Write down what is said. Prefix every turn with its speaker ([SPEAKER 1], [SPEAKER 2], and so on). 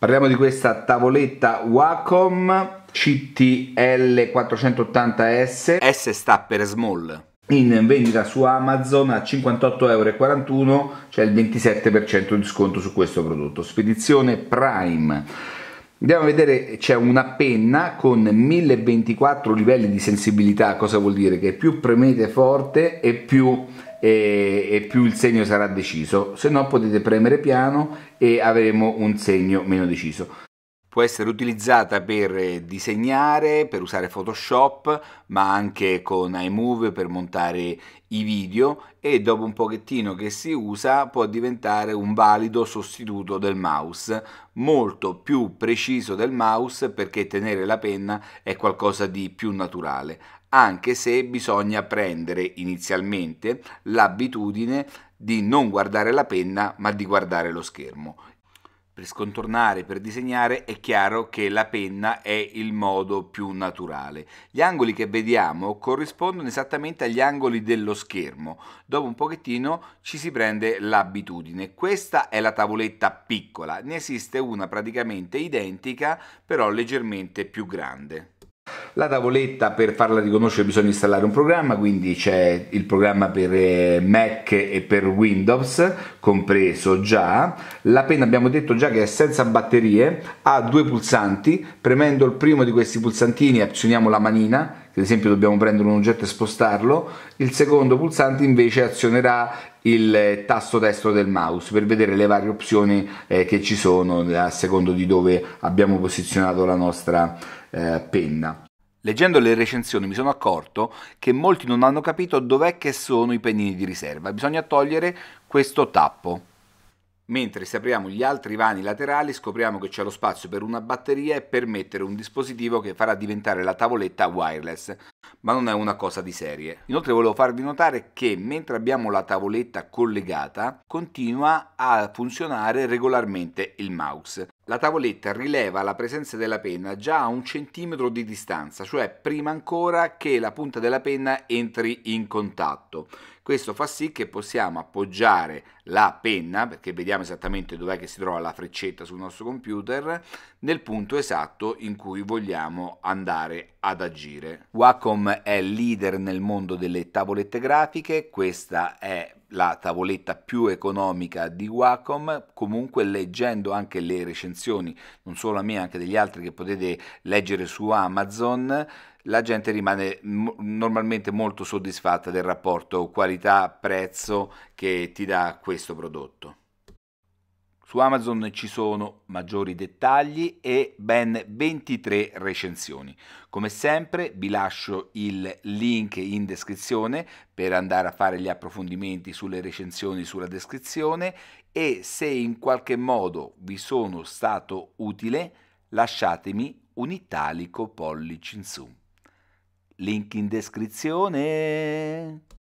[SPEAKER 1] Parliamo di questa tavoletta Wacom CTL480S. S sta per small. In vendita su Amazon a 58,41€, cioè il 27% di sconto su questo prodotto. Spedizione Prime. Andiamo a vedere, c'è una penna con 1024 livelli di sensibilità, cosa vuol dire? Che più premete forte e più, e, e più, il segno sarà deciso, se no potete premere piano e avremo un segno meno deciso può essere utilizzata per eh, disegnare, per usare Photoshop, ma anche con iMovie per montare i video e dopo un pochettino che si usa può diventare un valido sostituto del mouse, molto più preciso del mouse perché tenere la penna è qualcosa di più naturale, anche se bisogna prendere inizialmente l'abitudine di non guardare la penna ma di guardare lo schermo. Per scontornare, per disegnare è chiaro che la penna è il modo più naturale. Gli angoli che vediamo corrispondono esattamente agli angoli dello schermo. Dopo un pochettino ci si prende l'abitudine. Questa è la tavoletta piccola, ne esiste una praticamente identica però leggermente più grande. La tavoletta per farla riconoscere bisogna installare un programma, quindi c'è il programma per eh, Mac e per Windows compreso già. La penna abbiamo detto già che è senza batterie, ha due pulsanti, premendo il primo di questi pulsantini azioniamo la manina, ad esempio dobbiamo prendere un oggetto e spostarlo, il secondo pulsante invece azionerà il eh, tasto destro del mouse per vedere le varie opzioni eh, che ci sono a secondo di dove abbiamo posizionato la nostra eh, penna. Leggendo le recensioni mi sono accorto che molti non hanno capito dov'è che sono i pennini di riserva, bisogna togliere questo tappo. Mentre se apriamo gli altri vani laterali scopriamo che c'è lo spazio per una batteria e per mettere un dispositivo che farà diventare la tavoletta wireless, ma non è una cosa di serie. Inoltre volevo farvi notare che mentre abbiamo la tavoletta collegata continua a funzionare regolarmente il mouse, la tavoletta rileva la presenza della penna già a un centimetro di distanza, cioè prima ancora che la punta della penna entri in contatto. Questo fa sì che possiamo appoggiare la penna, perché vediamo esattamente dov'è che si trova la freccetta sul nostro computer, nel punto esatto in cui vogliamo andare ad agire. Wacom è leader nel mondo delle tavolette grafiche, questa è la tavoletta più economica di Wacom, comunque leggendo anche le recensioni, non solo la mia, anche degli altri che potete leggere su Amazon, la gente rimane m- normalmente molto soddisfatta del rapporto qualità-prezzo che ti dà questo prodotto. Su Amazon ci sono maggiori dettagli e ben 23 recensioni. Come sempre vi lascio il link in descrizione per andare a fare gli approfondimenti sulle recensioni sulla descrizione e se in qualche modo vi sono stato utile lasciatemi un italico pollice in su. Link in descrizione.